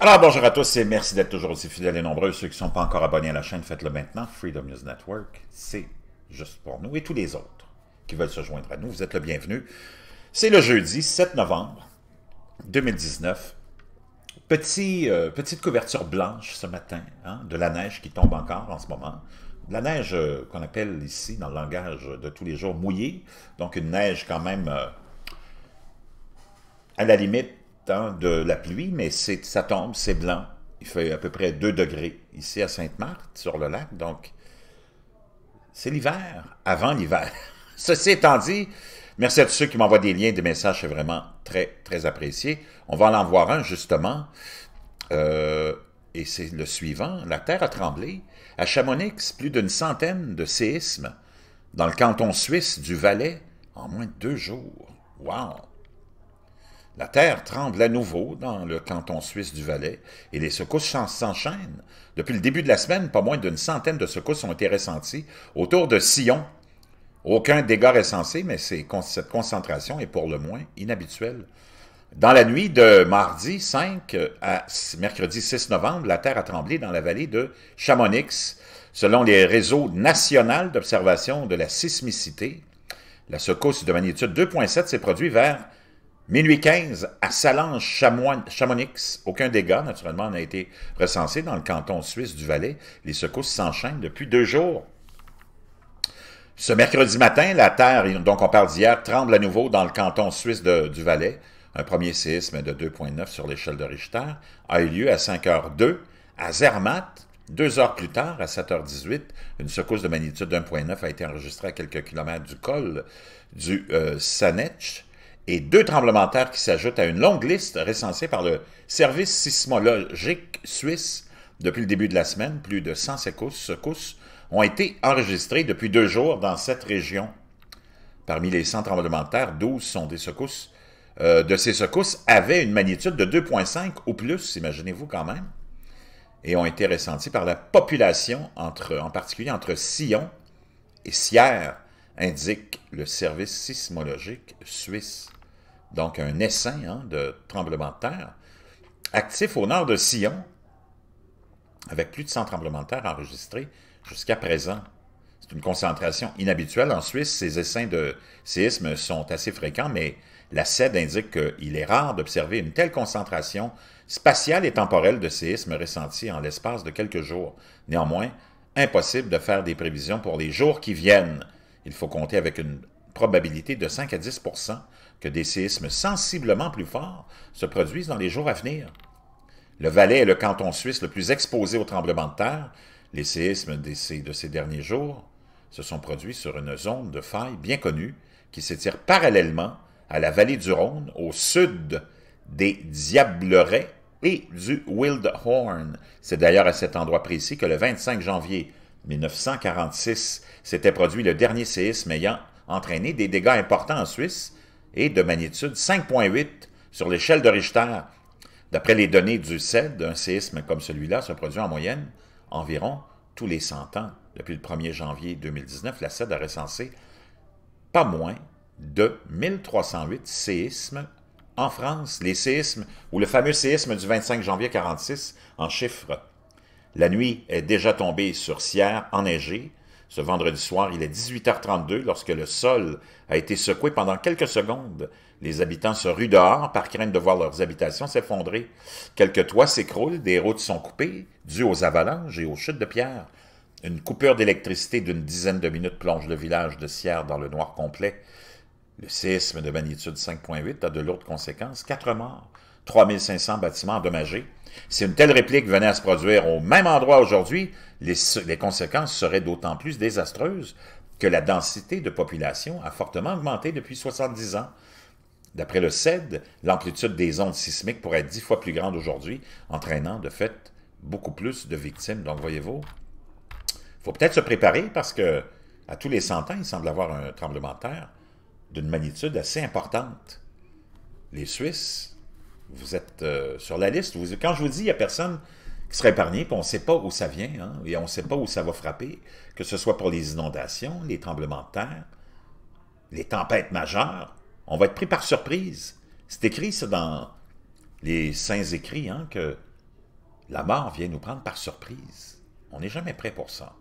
Alors, bonjour à tous et merci d'être toujours aussi fidèles et nombreux. Ceux qui ne sont pas encore abonnés à la chaîne, faites-le maintenant. Freedom News Network, c'est juste pour nous et tous les autres qui veulent se joindre à nous. Vous êtes le bienvenu. C'est le jeudi 7 novembre 2019. Petit, euh, petite couverture blanche ce matin, hein, de la neige qui tombe encore en ce moment. De la neige euh, qu'on appelle ici, dans le langage de tous les jours, mouillée. Donc une neige quand même, euh, à la limite, de la pluie, mais ça tombe, c'est blanc. Il fait à peu près 2 degrés ici à Sainte-Marthe, sur le lac, donc c'est l'hiver, avant l'hiver. Ceci étant dit, merci à tous ceux qui m'envoient des liens, des messages, c'est vraiment très, très apprécié. On va en voir un, justement, euh, et c'est le suivant. La terre a tremblé. À Chamonix, plus d'une centaine de séismes dans le canton suisse du Valais en moins de deux jours. Wow! La terre tremble à nouveau dans le canton suisse du Valais et les secousses s'enchaînent. Depuis le début de la semaine, pas moins d'une centaine de secousses ont été ressenties autour de Sion. Aucun dégât censé, mais cette concentration est pour le moins inhabituelle. Dans la nuit de mardi 5 à mercredi 6 novembre, la terre a tremblé dans la vallée de Chamonix. Selon les réseaux nationaux d'observation de la sismicité, la secousse de magnitude 2.7 s'est produite vers Minuit 15, à Salange-Chamonix, aucun dégât, naturellement, n'a été recensé dans le canton suisse du Valais. Les secousses s'enchaînent depuis deux jours. Ce mercredi matin, la terre, donc on parle d'hier, tremble à nouveau dans le canton suisse du Valais. Un premier séisme de 2,9 sur l'échelle de Richter a eu lieu à 5h02 à Zermatt. Deux heures plus tard, à 7h18, une secousse de magnitude 1,9 a été enregistrée à quelques kilomètres du col du euh, Sanetsch et deux tremblements de qui s'ajoutent à une longue liste recensée par le service sismologique suisse depuis le début de la semaine. Plus de 100 secousses, ont été enregistrées depuis deux jours dans cette région. Parmi les 100 tremblements de 12 sont des secousses. Euh, de ces secousses avaient une magnitude de 2,5 ou plus, imaginez-vous quand même, et ont été ressenties par la population, entre, en particulier entre Sion et Sierre, indique le service sismologique suisse donc un essaim hein, de tremblement de terre, actif au nord de Sion, avec plus de 100 tremblements de terre enregistrés jusqu'à présent. C'est une concentration inhabituelle. En Suisse, ces essaims de séisme sont assez fréquents, mais la CED indique qu'il est rare d'observer une telle concentration spatiale et temporelle de séismes ressentis en l'espace de quelques jours. Néanmoins, impossible de faire des prévisions pour les jours qui viennent. Il faut compter avec une probabilité de 5 à 10 que des séismes sensiblement plus forts se produisent dans les jours à venir. Le Valais est le canton suisse le plus exposé aux tremblements de terre. Les séismes de ces derniers jours se sont produits sur une zone de faille bien connue qui s'étire parallèlement à la vallée du Rhône au sud des Diablerets et du Wildhorn. C'est d'ailleurs à cet endroit précis que le 25 janvier 1946 s'était produit le dernier séisme ayant entraîné des dégâts importants en Suisse et de magnitude 5.8 sur l'échelle de Richter. D'après les données du CED, un séisme comme celui-là se produit en moyenne environ tous les 100 ans. Depuis le 1er janvier 2019, la CED a recensé pas moins de 1308 séismes en France, les séismes ou le fameux séisme du 25 janvier 1946, en chiffres. La nuit est déjà tombée sur Sierre, enneigée, ce vendredi soir, il est 18h32 lorsque le sol a été secoué pendant quelques secondes. Les habitants se ruent dehors par crainte de voir leurs habitations s'effondrer. Quelques toits s'écroulent, des routes sont coupées, dues aux avalanches et aux chutes de pierres. Une coupure d'électricité d'une dizaine de minutes plonge le village de Sierre dans le noir complet. Le séisme de magnitude 5.8 a de lourdes conséquences. Quatre morts, 3500 bâtiments endommagés. Si une telle réplique venait à se produire au même endroit aujourd'hui, les, conséquences seraient d'autant plus désastreuses que la densité de population a fortement augmenté depuis 70 ans. D'après le CED, l'amplitude des ondes sismiques pourrait être dix fois plus grande aujourd'hui, entraînant de fait beaucoup plus de victimes. Donc, voyez-vous, il faut peut-être se préparer parce que à tous les cent ans, il semble avoir un tremblement de terre d'une magnitude assez importante. Les Suisses vous êtes euh, sur la liste. Vous, quand je vous dis, il n'y a personne qui serait épargné, on ne sait pas où ça vient, hein, et on ne sait pas où ça va frapper, que ce soit pour les inondations, les tremblements de terre, les tempêtes majeures, on va être pris par surprise. C'est écrit, ça, dans les saints écrits, hein, que la mort vient nous prendre par surprise. On n'est jamais prêt pour ça.